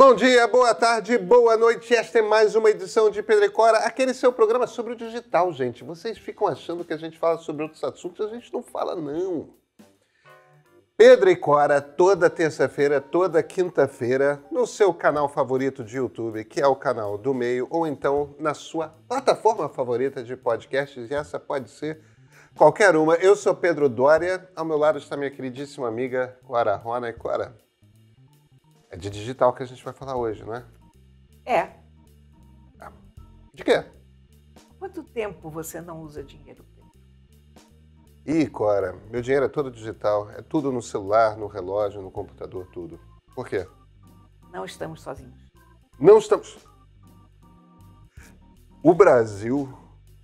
Bom dia, boa tarde, boa noite. Esta é mais uma edição de Pedrecora, aquele seu programa sobre o digital, gente. Vocês ficam achando que a gente fala sobre outros assuntos, a gente não fala, não. Pedro e Cora, toda terça-feira, toda quinta-feira, no seu canal favorito de YouTube, que é o canal do meio, ou então na sua plataforma favorita de podcasts, e essa pode ser qualquer uma. Eu sou Pedro Dória, ao meu lado está minha queridíssima amiga Cora Rona. E Cora, é de digital que a gente vai falar hoje, não é? É. De quê? Quanto tempo você não usa dinheiro? Ih, Cora, meu dinheiro é todo digital. É tudo no celular, no relógio, no computador, tudo. Por quê? Não estamos sozinhos. Não estamos. O Brasil,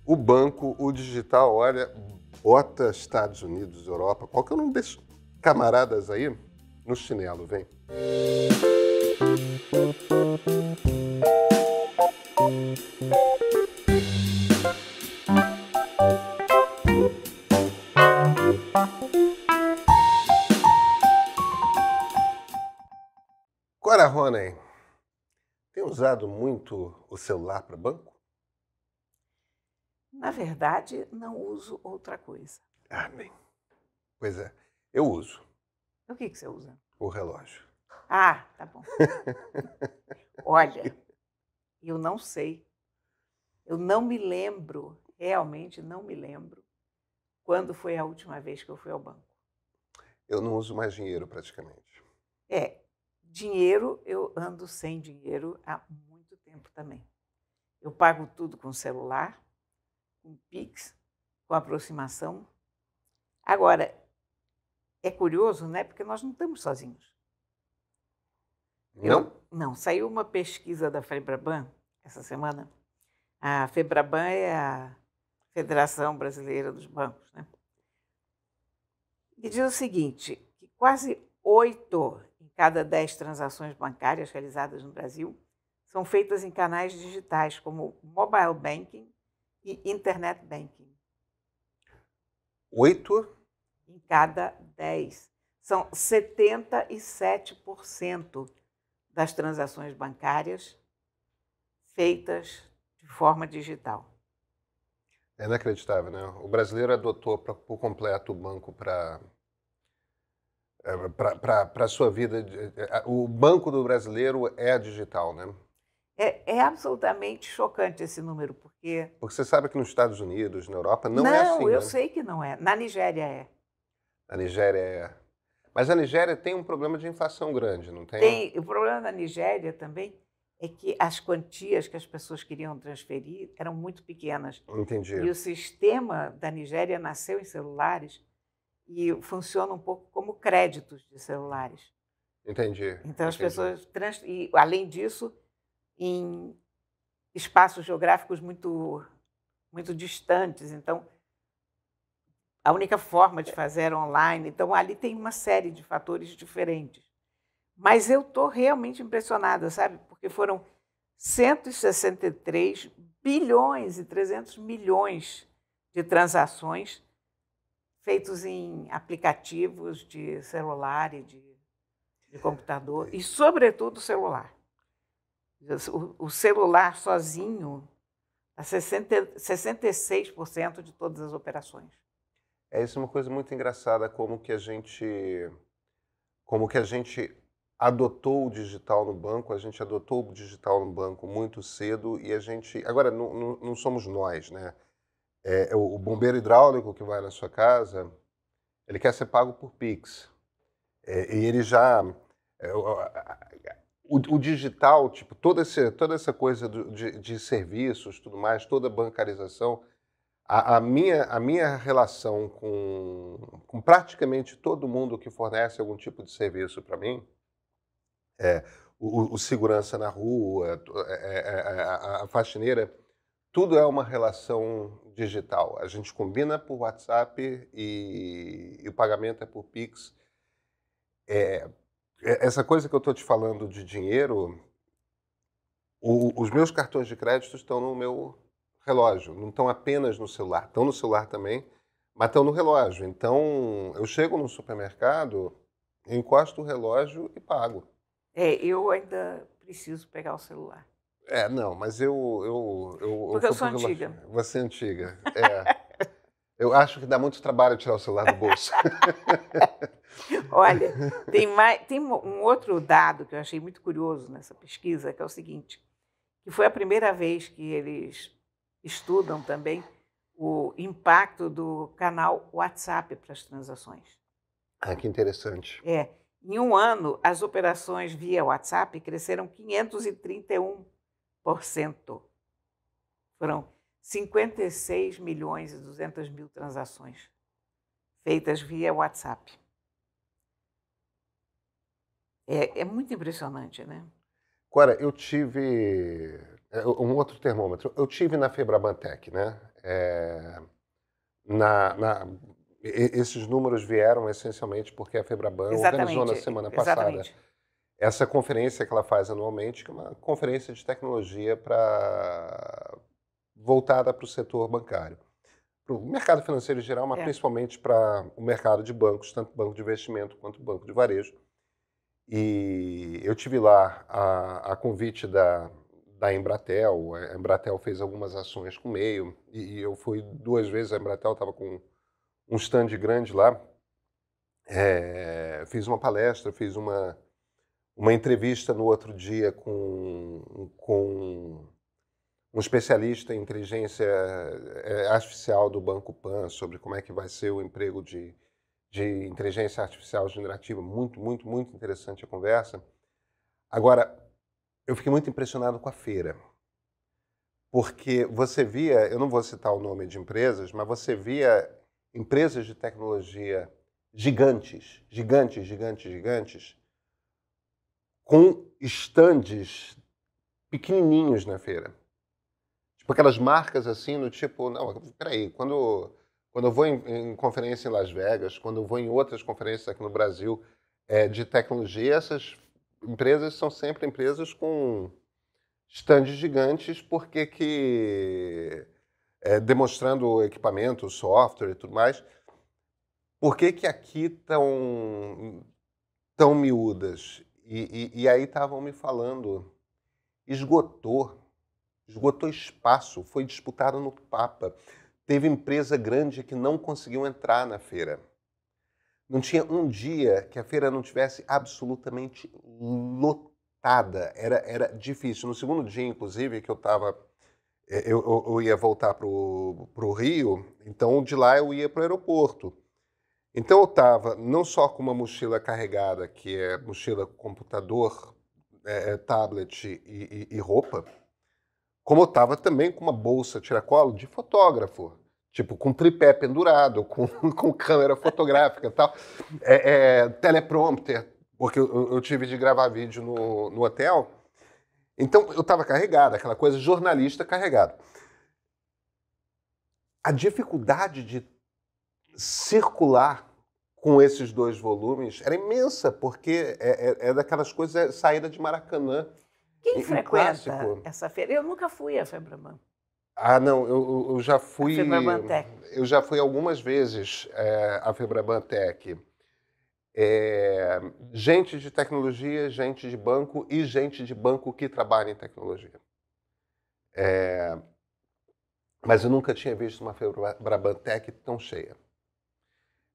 o banco, o digital, olha, bota Estados Unidos, Europa, qualquer um desses camaradas aí, no chinelo, vem. Cora Roney, tem usado muito o celular para banco? Na verdade, não uso outra coisa. Amém. Ah, pois é, eu uso. O que, que você usa? O relógio. Ah, tá bom. Olha, eu não sei. Eu não me lembro, realmente não me lembro, quando foi a última vez que eu fui ao banco. Eu não uso mais dinheiro praticamente. É, dinheiro, eu ando sem dinheiro há muito tempo também. Eu pago tudo com celular, com Pix, com aproximação. Agora, é curioso, né? Porque nós não estamos sozinhos. Não? Eu, não. Saiu uma pesquisa da Febraban essa semana. A Febraban é a Federação Brasileira dos Bancos, né? E diz o seguinte, que quase oito em cada dez transações bancárias realizadas no Brasil são feitas em canais digitais como mobile banking e internet banking. Oito? em cada 10. São 77% das transações bancárias feitas de forma digital. É inacreditável, né? O brasileiro adotou pra, por completo o banco para eh, para a sua vida. Eh, o banco do brasileiro é digital, né? É, é, absolutamente chocante esse número, porque. Porque você sabe que nos Estados Unidos, na Europa, não, é não é assim. Não, eu né? sei que não é. Na Nigéria é. A Nigéria é. Mas a Nigéria tem um problema de inflação grande, não tem? Tem. O problema da Nigéria também é que as quantias que as pessoas queriam transferir eram muito pequenas. Entendi. E o sistema da Nigéria nasceu em celulares e funciona um pouco como créditos de celulares. Entendi. Então entendi. as pessoas trans... e além disso, em espaços geográficos muito muito distantes, então a única forma de fazer online. Então, ali tem uma série de fatores diferentes. Mas eu estou realmente impressionada, sabe? Porque foram 163 bilhões e 300 milhões de transações feitos em aplicativos de celular e de, de computador, e sobretudo celular. O, celular sozinho tá a 66% de todas as operações. É isso uma coisa muito engraçada como que a gente como que a gente adotou o digital no banco, a gente adotou o digital no banco muito cedo e a gente agora não, não, não somos nós, né? É, é o bombeiro hidráulico que vai na sua casa, ele quer ser pago por Pix. É, e ele já é, o, o, digital, tipo, toda essa, toda essa coisa do, de, de, serviços, tudo mais, toda a bancarização, a, a, minha, a minha relação com, com praticamente todo mundo que fornece algum tipo de serviço para mim é o, o, segurança na rua, é, é, é, a, a faxineira, tudo é uma relação digital. A gente combina por WhatsApp e, e o pagamento é por Pix. É, essa coisa que eu estou te falando de dinheiro, o, os meus cartões de crédito estão no meu relógio, não estão apenas no celular, estão no celular também, mas estão no relógio. Então, eu chego no supermercado, encosto o relógio e pago. É, eu ainda preciso pegar o celular. É, não, mas eu. eu, eu Porque eu, sou relógio. antiga. Você é antiga. É. eu acho que dá muito trabalho tirar o celular do bolso. Olha, tem, mais, tem um outro dado que eu achei muito curioso nessa pesquisa, que é o seguinte: que foi a primeira vez que eles estudam também o impacto do canal WhatsApp para as transações. Ah, que interessante. É. Em um ano, as operações via WhatsApp cresceram 531%. Foram 56 milhões e 200 mil transações feitas via WhatsApp. É, é muito impressionante, né? Agora eu tive é, um outro termômetro. Eu tive na Febrabantec, né? É, na, na, esses números vieram essencialmente porque a Febraban Exatamente. organizou na semana passada Exatamente. essa conferência que ela faz anualmente, que é uma conferência de tecnologia para voltada para o setor bancário. Para o mercado financeiro em geral, mas é. principalmente para o mercado de bancos, tanto banco de investimento quanto banco de varejo. E eu tive lá a, a convite da da Embratel. Eh, a Embratel fez algumas ações com o meio e, e eu fui duas vezes. A Embratel estava com um stand grande lá. É, fiz uma palestra, fiz uma, uma entrevista no outro dia com, com um especialista em inteligência eh, artificial do Banco Pan sobre como é que vai ser o emprego de, de inteligência artificial generativa. Muito, muito, muito interessante a conversa. Agora, eu fiquei muito impressionado com a feira. Porque você via, eu não vou citar o nome de empresas, mas você via empresas de tecnologia gigantes, gigantes, gigantes, gigantes, com estandes pequenininhos na feira. Tipo aquelas marcas assim, no tipo, não, peraí, quando, quando eu vou em, em conferência em Las Vegas, quando eu vou em outras conferências aqui no Brasil é, de tecnologia, essas empresas são sempre empresas com estandes gigantes, porque que é, demonstrando equipamento, software e tudo mais. Por que, que aqui tão tão miúdas? E, e, e aí estavam me falando, esgotou, esgotou espaço, foi disputado no Papa. Teve empresa grande que não conseguiu entrar na feira. Não tinha um dia que a feira não tivesse absolutamente lotada. Era, era difícil. No segundo dia, inclusive, que eu estava. Eh, eu, eu, eu, ia voltar para o Rio, então de lá eu ia para o aeroporto. Então eu estava não só com uma mochila carregada, que é mochila computador, é, é tablet e, e, e roupa, como eu estava também com uma bolsa tiracolo de fotógrafo. Tipo, com tripé pendurado, com, com câmera fotográfica e tal. É, é, teleprompter, porque eu, eu, tive de gravar vídeo no, no hotel. Então, eu estava carregado, aquela coisa jornalista carregado. A dificuldade de circular com esses dois volumes era imensa, porque é, é, é daquelas coisas é saída de Maracanã. Quem frequenta essa feira? Eu nunca fui a Febraman. Ah, não, eu, eu já fui. Eu já fui algumas vezes é, eh, à Febrabantec. É, gente de tecnologia, gente de banco e gente de banco que trabalha em tecnologia. É, mas eu nunca tinha visto uma Febrabantec tão cheia.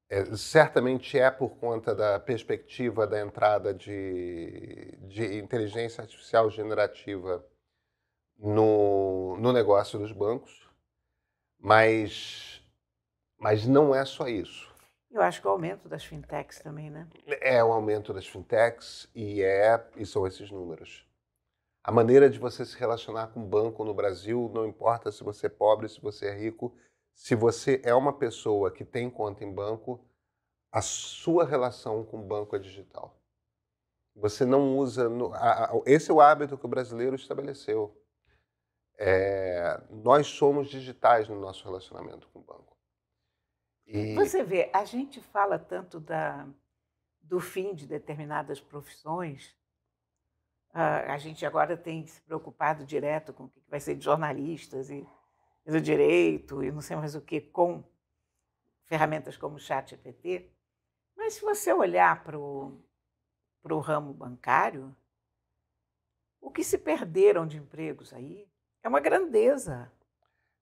É, certamente é por conta da perspectiva da entrada de, de inteligência artificial generativa no, no negócio dos bancos, mas, mas não é só isso. Eu acho que o aumento das fintechs também, né? É o aumento das fintechs e, é, e são esses números. A maneira de você se relacionar com o banco no Brasil, não importa se você é pobre, se você é rico, se você é uma pessoa que tem conta em banco, a sua relação com o banco é digital. Você não usa. No, a, a, esse é o hábito que o brasileiro estabeleceu. É, nós somos digitais no nosso relacionamento com o banco. E... Você vê, a gente fala tanto da, do fim de determinadas profissões. Uh, a gente agora tem se preocupado direto com o que vai ser de jornalistas e do direito e não sei mais o que com ferramentas como o chat EPT. Mas se você olhar para o ramo bancário, o que se perderam de empregos aí é uma grandeza.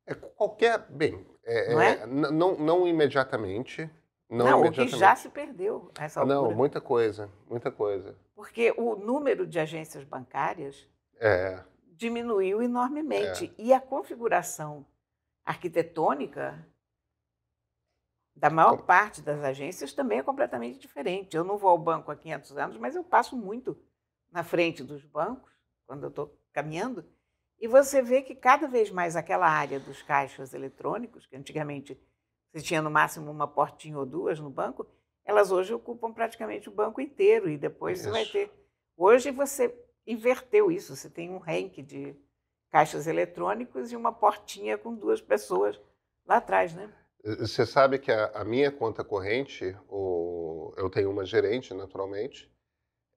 É qualquer. Bem, é, não, é? é não, não imediatamente. Não, não o que já se perdeu essa altura. Não, muita coisa, muita coisa. Porque o número de agências bancárias é. diminuiu enormemente. É. E a configuração arquitetônica da maior parte das agências também é completamente diferente. Eu não vou ao banco há 500 anos, mas eu passo muito na frente dos bancos, quando eu estou caminhando, e você vê que cada vez mais aquela área dos caixas eletrônicos, que antigamente você tinha no máximo uma portinha ou duas no banco, elas hoje ocupam praticamente o banco inteiro e depois isso. você vai ter. Hoje você inverteu isso, você tem um rank de caixas eletrônicos e uma portinha com duas pessoas lá atrás, né? Você sabe que a, a minha conta corrente, o, eu tenho uma gerente, naturalmente,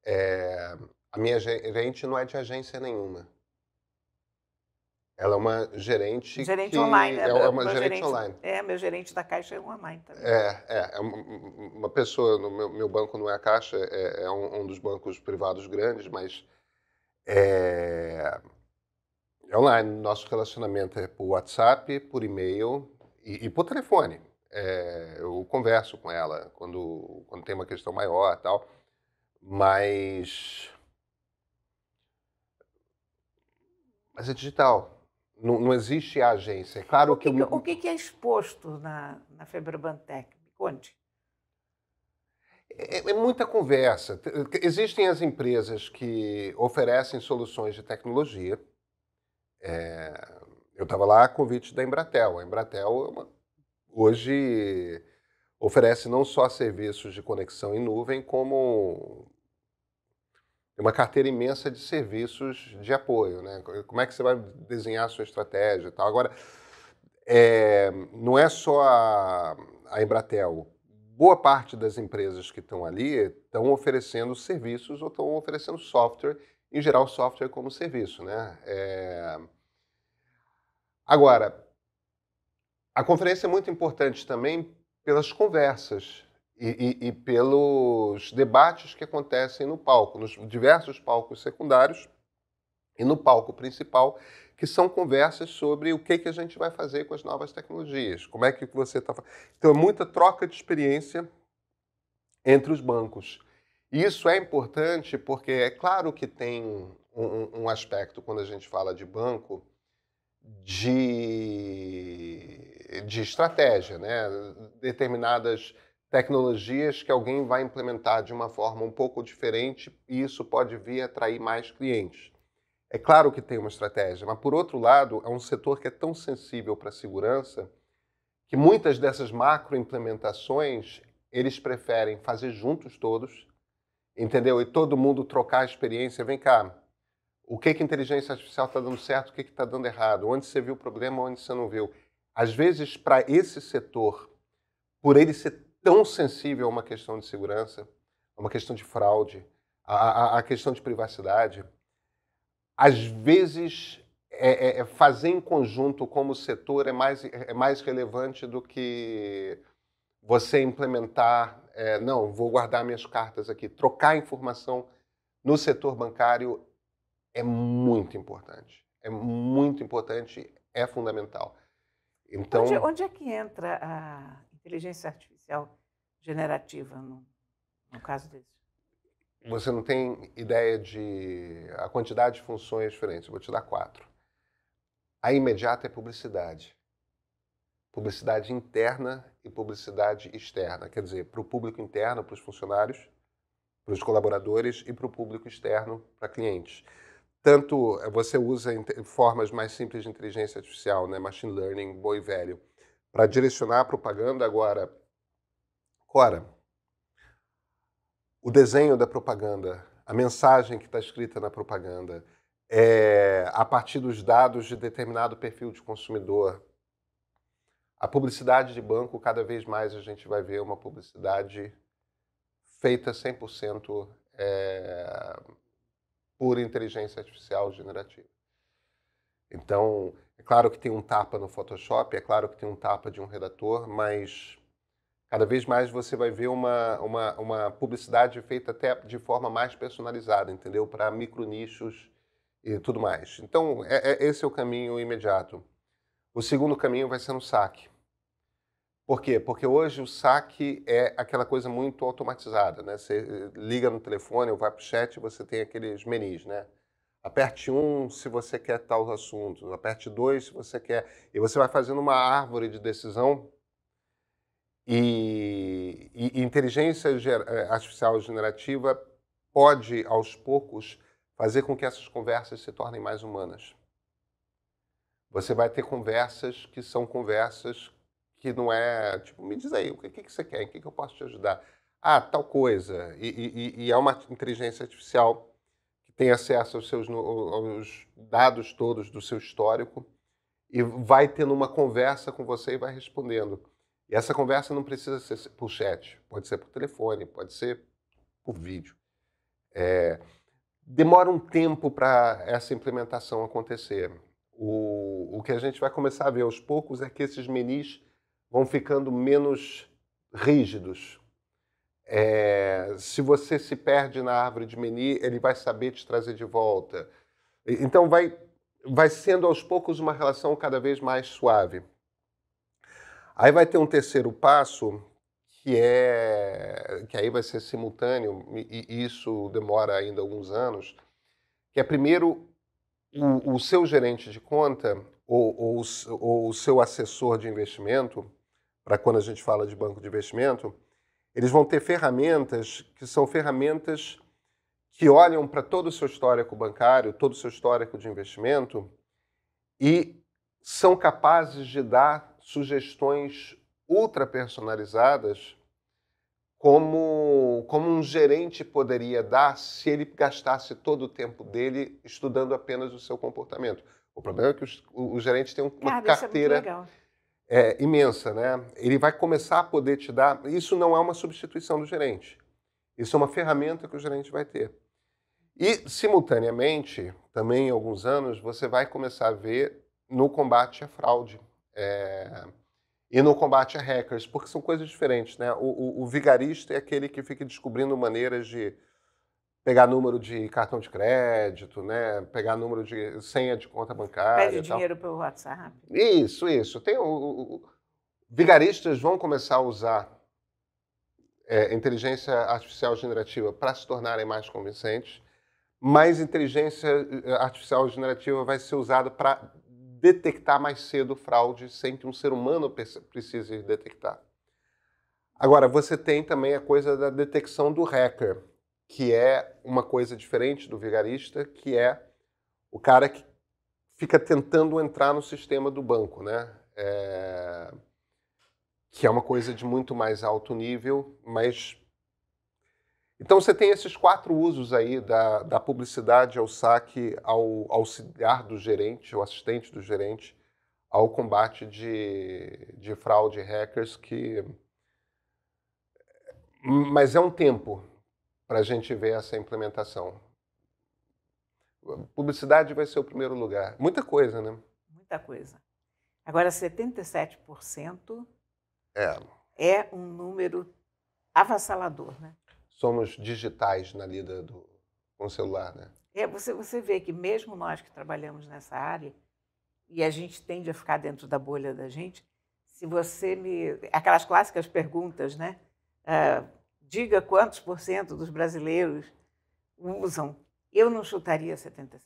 é, a minha gerente não é de agência nenhuma. Ela é uma gerente. Gerente que... online, É, é uma, uma gerente, gerente, online. É, meu gerente da Caixa é online também. É, é. é uma, pessoa, no meu, meu, banco não é a Caixa, é, é um, um, dos bancos privados grandes, mas é, é online. Nosso relacionamento é por WhatsApp, por e-mail e, e por telefone. É, eu converso com ela quando, quando tem uma questão maior tal, mas. Mas é digital não, não existe a agência. É claro o que, que o... o que, que é exposto na, na Febraban-Tech? onde é, é, é, muita conversa. Existem as empresas que oferecem soluções de tecnologia. É, eu estava lá a convite da Embratel. A Embratel é uma, hoje oferece não só serviços de conexão em nuvem, como uma carteira imensa de serviços de apoio, né? Como é que você vai desenhar a sua estratégia e tal. Agora, é, não é só a, a Embratel. Boa parte das empresas que estão ali estão oferecendo serviços ou estão oferecendo software, em geral software como serviço, né? É... Agora, a conferência é muito importante também pelas conversas e, e, e pelos debates que acontecem no palco, nos diversos palcos secundários e no palco principal, que são conversas sobre o que, que a gente vai fazer com as novas tecnologias, como é que você está fazendo. Então, é muita troca de experiência entre os bancos. E isso é importante porque é claro que tem um, um aspecto, quando a gente fala de banco, de, de estratégia, né? Determinadas tecnologias que alguém vai implementar de uma forma um pouco diferente e isso pode vir a atrair mais clientes. É claro que tem uma estratégia, mas por outro lado, é um setor que é tão sensível para a segurança que muitas dessas macro implementações eles preferem fazer juntos todos, entendeu? E todo mundo trocar a experiência. Vem cá, o que que inteligência artificial está dando certo, o que está dando errado, onde você viu o problema, onde você não viu. Às vezes, para esse setor, por ele ser tão sensível a uma questão de segurança, a uma questão de fraude, a, a, a questão de privacidade, às vezes é, é, é, fazer em conjunto como setor é mais, é mais relevante do que você implementar, é, não, vou guardar minhas cartas aqui. Trocar informação no setor bancário é muito importante. É muito importante, é fundamental. Então, onde, onde é que entra a inteligência artificial? artificial generativa no, no caso desse. Você não tem ideia de a quantidade de funções diferentes. Eu vou te dar quatro. A imediata é publicidade. Publicidade interna e publicidade externa. Quer dizer, para o público interno, para os funcionários, para os colaboradores e para o público externo, para clientes. Tanto eh, você usa formas mais simples de inteligência artificial, né? machine learning, boi velho, para direcionar a propaganda agora Cora, o desenho da propaganda, a mensagem que está escrita na propaganda, é, a partir dos dados de determinado perfil de consumidor. A publicidade de banco, cada vez mais a gente vai ver uma publicidade feita 100% é, por inteligência artificial generativa. Então, é claro que tem um tapa no Photoshop, é claro que tem um tapa de um redator, mas Cada vez mais você vai ver uma, uma, uma publicidade feita até de forma mais personalizada, entendeu? Para nichos e tudo mais. Então, é, é, esse é o caminho imediato. O segundo caminho vai ser no saque. Por quê? Porque hoje o saque é aquela coisa muito automatizada, né? Você eh, liga no telefone ou vai para o chat você tem aqueles menis, né? Aperte um se você quer tal assunto, aperte dois se você quer. E você vai fazendo uma árvore de decisão e, e inteligência é, artificial generativa pode, aos poucos, fazer com que essas conversas se tornem mais humanas. Você vai ter conversas que são conversas que não é tipo, me diz aí, o que, que você quer? O que, que eu posso te ajudar? Ah, tal coisa. E, e, e é uma inteligência artificial que tem acesso aos, seus, aos dados todos do seu histórico e vai tendo uma conversa com você e vai respondendo. E essa conversa não precisa ser por chat, pode ser por telefone, pode ser por vídeo. É, demora um tempo para essa implementação acontecer. O, o que a gente vai começar a ver aos poucos é que esses menis vão ficando menos rígidos. É, se você se perde na árvore de meni, ele vai saber te trazer de volta. Então vai, vai sendo aos poucos uma relação cada vez mais suave. Aí vai ter um terceiro passo que é que aí vai ser simultâneo e isso demora ainda alguns anos, que é primeiro o, o seu gerente de conta ou, ou, ou o seu assessor de investimento, para quando a gente fala de banco de investimento, eles vão ter ferramentas que são ferramentas que olham para todo o seu histórico bancário, todo o seu histórico de investimento e são capazes de dar sugestões ultra personalizadas como, como um gerente poderia dar se ele gastasse todo o tempo dele estudando apenas o seu comportamento. O problema é que os, o, o gerente tem uma Cara, é carteira é é, imensa, né? Ele vai começar a poder te dar. Isso não é uma substituição do gerente. Isso é uma ferramenta que o gerente vai ter. E, simultaneamente, também em alguns anos, você vai começar a ver no combate à fraude é, e no combate a hackers, porque são coisas diferentes. Né? O, o, o, vigarista é aquele que fica descobrindo maneiras de pegar número de cartão de crédito, né? pegar número de senha de conta bancária. Pede dinheiro pelo WhatsApp. Isso, isso. Tem o, o, vigaristas vão começar a usar é, inteligência artificial generativa para se tornarem mais convincentes, mas inteligência eh, artificial generativa vai ser usada para detectar mais cedo fraude sem que um ser humano precise detectar. Agora, você tem também a coisa da detecção do hacker, que é uma coisa diferente do vigarista, que é o cara que fica tentando entrar no sistema do banco, né? É... Que é uma coisa de muito mais alto nível, mas então você tem esses quatro usos aí, da, da publicidade ao saque, ao auxiliar do gerente, ao assistente do gerente, ao combate de, de fraude hackers, que. Mas é um tempo para a gente ver essa implementação. Publicidade vai ser o primeiro lugar. Muita coisa, né? Muita coisa. Agora, 77% é, é um número avassalador, né? somos digitais na lida do, com o celular, né? É, você, você vê que mesmo nós que trabalhamos nessa área, e a gente tende a ficar dentro da bolha da gente, se você me... Aquelas clássicas perguntas, né? Ah, diga quantos por cento dos brasileiros usam. Eu não chutaria 77%.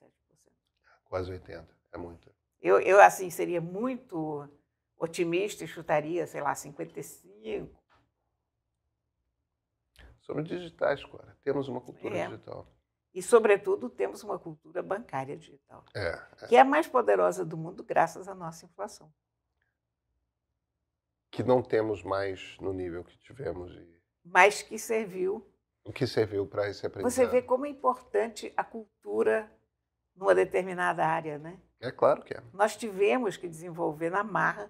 Quase 80%, é muito. Eu, eu assim, seria muito otimista e chutaria, sei lá, 55%. Somos digitais, Cora. Temos uma cultura é. digital. E, sobretudo, temos uma cultura bancária digital, é, é. que é a mais poderosa do mundo graças à nossa inflação. Que não temos mais no nível que tivemos. E... Mas que serviu. O que serviu para esse aprendizado. Você vê como é importante a cultura numa determinada área, né? É claro que é. Nós tivemos que desenvolver na marra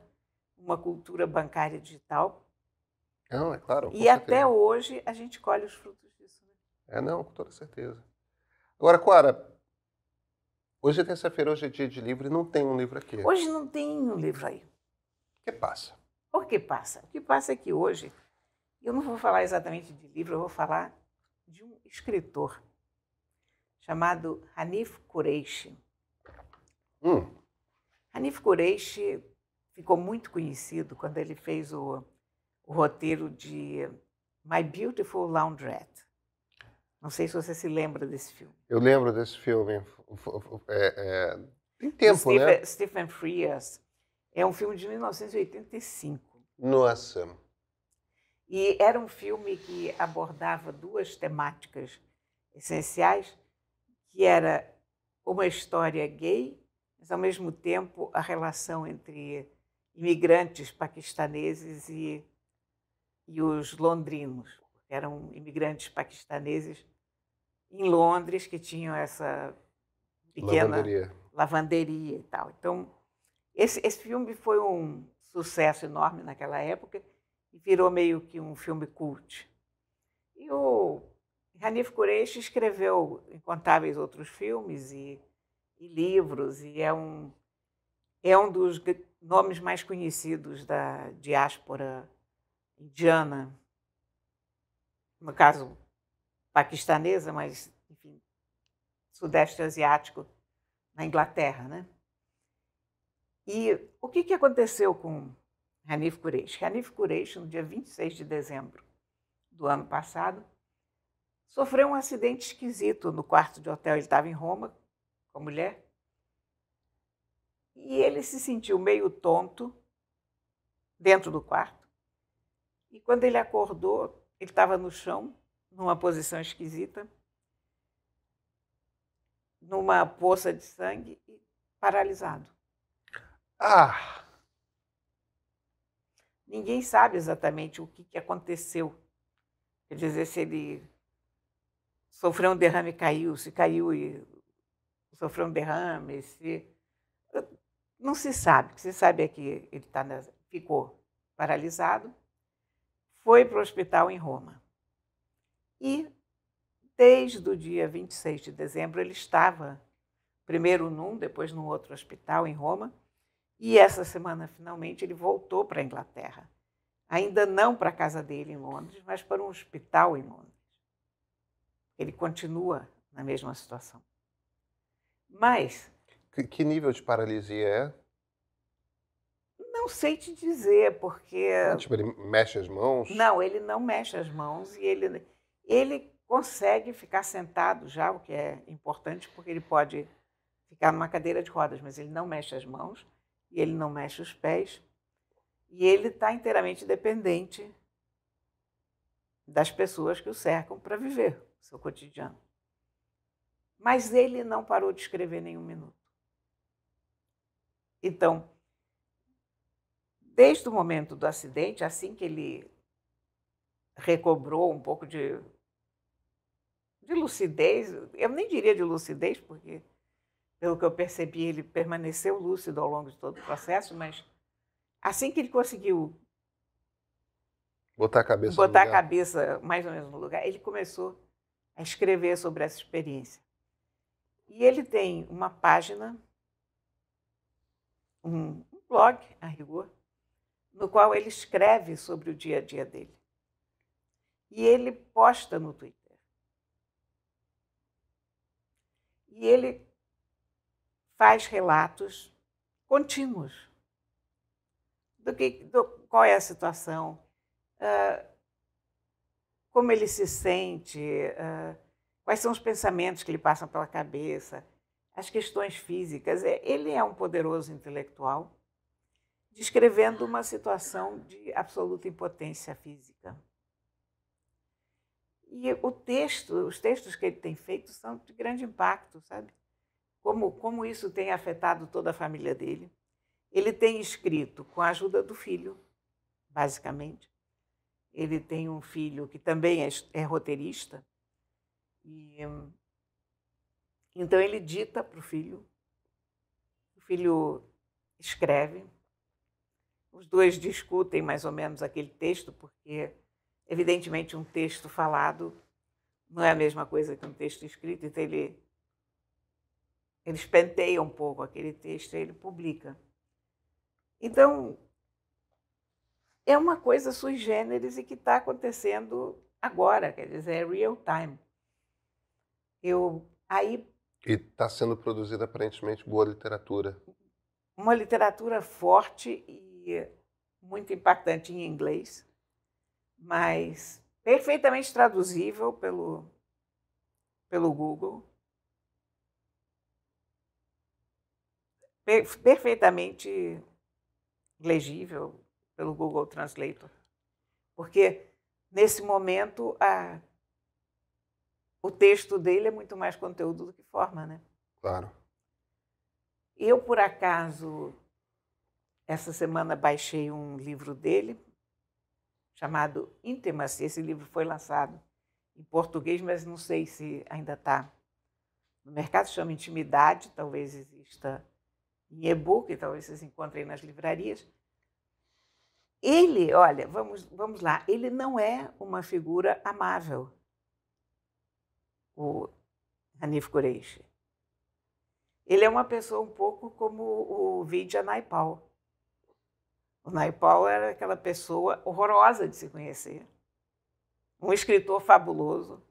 uma cultura bancária digital não, é claro. E até hoje a gente colhe os frutos disso. Né? É, não, com toda certeza. Agora, Clara, hoje é terça-feira, hoje é dia de livro e não tem um livro aqui. Hoje não tem um livro aí. O que passa? O que passa? O que passa é que hoje eu não vou falar exatamente de livro, eu vou falar de um escritor chamado Hanif Kureishi. Hum. Hanif Kureishi ficou muito conhecido quando ele fez o o roteiro de My Beautiful Laundrette. Não sei se você se lembra desse filme. Eu lembro desse filme. É, é... Tem tempo, né? Stephen, né? Stephen Frears. É um filme de 1985. Nossa. E era um filme que abordava duas temáticas essenciais, que era uma história gay, mas ao mesmo tempo a relação entre imigrantes paquistaneses e e os londrinos, eram imigrantes paquistaneses em Londres que tinham essa pequena lavanderia, lavanderia e tal. Então, esse, esse filme foi um sucesso enorme naquela época e virou meio que um filme cult. E o Hanif Kureish escreveu incontáveis outros filmes e, e, livros, e é um, é um dos nomes mais conhecidos da diáspora indiana, no caso paquistanesa, mas enfim, sudeste asiático, na Inglaterra, né? E o que, que aconteceu com Hanif Kureish? Hanif Kureish, no dia 26 de dezembro do ano passado, sofreu um acidente esquisito no quarto de hotel. Ele estava em Roma com a mulher e ele se sentiu meio tonto dentro do quarto e quando ele acordou, ele estava no chão, numa posição esquisita, numa poça de sangue e paralisado. Ah! Ninguém sabe exatamente o que, que aconteceu. Quer dizer, se ele sofreu um derrame e caiu, se caiu e sofreu um derrame, se. Não se sabe. O que se sabe é que ele tá ficou paralisado foi para o hospital em Roma. E desde o dia 26 de dezembro ele estava, primeiro num, depois num outro hospital em Roma, e essa semana finalmente ele voltou para a Inglaterra. Ainda não para a casa dele em Londres, mas para um hospital em Londres. Ele continua na mesma situação. Mas. Que, que nível de paralisia é? não sei te dizer, porque. Ah, tipo, ele mexe as mãos? Não, ele não mexe as mãos e ele, ele consegue ficar sentado já, o que é importante, porque ele pode ficar numa cadeira de rodas, mas ele não mexe as mãos e ele não mexe os pés. E ele está inteiramente dependente das pessoas que o cercam para viver o seu cotidiano. Mas ele não parou de escrever nenhum minuto. Então, desde o momento do acidente, assim que ele recobrou um pouco de, de lucidez, eu nem diria de lucidez, porque, pelo que eu percebi, ele permaneceu lúcido ao longo de todo o processo, mas assim que ele conseguiu botar a cabeça, botar a cabeça mais ou menos no lugar, ele começou a escrever sobre essa experiência. E ele tem uma página, um blog, a rigor, no qual ele escreve sobre o dia a dia dele. E ele posta no Twitter. E ele faz relatos contínuos do que, do, qual é a situação, uh, como ele se sente, uh, quais são os pensamentos que lhe passam pela cabeça, as questões físicas. É, ele é um poderoso intelectual descrevendo uma situação de absoluta impotência física. E o texto, os textos que ele tem feito são de grande impacto, sabe? Como, como isso tem afetado toda a família dele. Ele tem escrito com a ajuda do filho, basicamente. Ele tem um filho que também é, é roteirista. E, então ele dita para o filho, o filho escreve, os dois discutem mais ou menos aquele texto, porque, evidentemente, um texto falado não é a mesma coisa que um texto escrito, então ele, eles penteiam um pouco aquele texto e ele publica. Então, é uma coisa sui generis e que está acontecendo agora, quer dizer, é real time. Eu aí e está sendo produzida aparentemente boa literatura. Uma literatura forte e muito impactante em inglês, mas perfeitamente traduzível pelo, pelo Google. perfeitamente legível pelo Google Translator. Porque, nesse momento, a, o texto dele é muito mais conteúdo do que forma, né? Claro. Eu, por acaso, essa semana baixei um livro dele, chamado Intimacy. Esse livro foi lançado em português, mas não sei se ainda está no mercado. Chama Intimidade, talvez exista em e-book, talvez vocês encontrem nas livrarias. Ele, olha, vamos, vamos lá, ele não é uma figura amável, o Hanif Kureishi. Ele é uma pessoa um pouco como o Vidya Naipaul o Naipaul era aquela pessoa horrorosa de se conhecer. Um escritor fabuloso,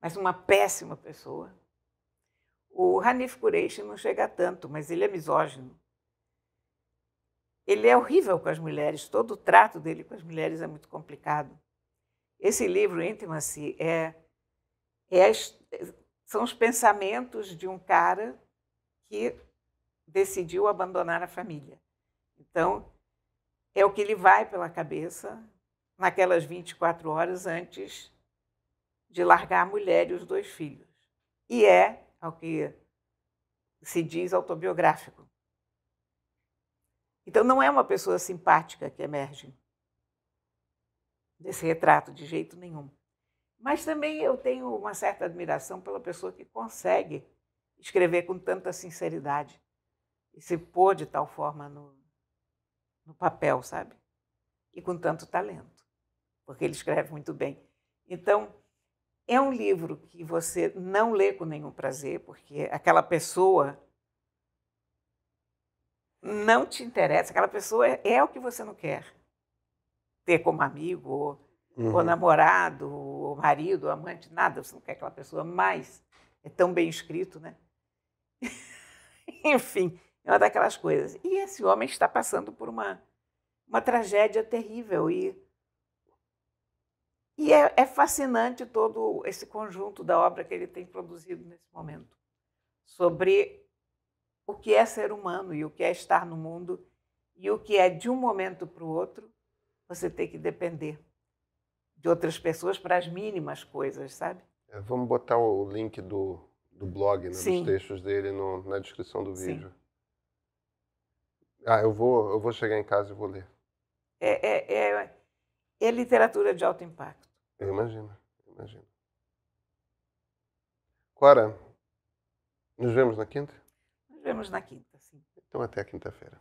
mas uma péssima pessoa. O Hanif Kureishi não chega a tanto, mas ele é misógino. Ele é horrível com as mulheres, todo o trato dele com as mulheres é muito complicado. Esse livro, Intimacy, é, é, são os pensamentos de um cara que decidiu abandonar a família. Então, é o que lhe vai pela cabeça naquelas 24 horas antes de largar a mulher e os dois filhos. E é ao que se diz autobiográfico. Então não é uma pessoa simpática que emerge desse retrato de jeito nenhum. Mas também eu tenho uma certa admiração pela pessoa que consegue escrever com tanta sinceridade e se pôr de tal forma no, no papel, sabe? E com tanto talento, porque ele escreve muito bem. Então, é um livro que você não lê com nenhum prazer, porque aquela pessoa não te interessa, aquela pessoa é, é o que você não quer ter como amigo, ou, uhum. ou namorado, ou marido, ou amante, nada, você não quer aquela pessoa, mas é tão bem escrito, né? Enfim, é uma daquelas coisas. E esse homem está passando por uma, uma tragédia terrível. E, e é, é fascinante todo esse conjunto da obra que ele tem produzido nesse momento sobre o que é ser humano e o que é estar no mundo e o que é de um momento para o outro você ter que depender de outras pessoas para as mínimas coisas, sabe? É, vamos botar o link do, do blog, né, dos textos dele no, na descrição do vídeo. Sim. Ah, eu vou, eu vou chegar em casa e vou ler. É, é, é, é literatura de alto impacto. Eu imagino, eu imagino. Cora, nos vemos na quinta? Nos vemos na quinta, sim. Então até a quinta-feira.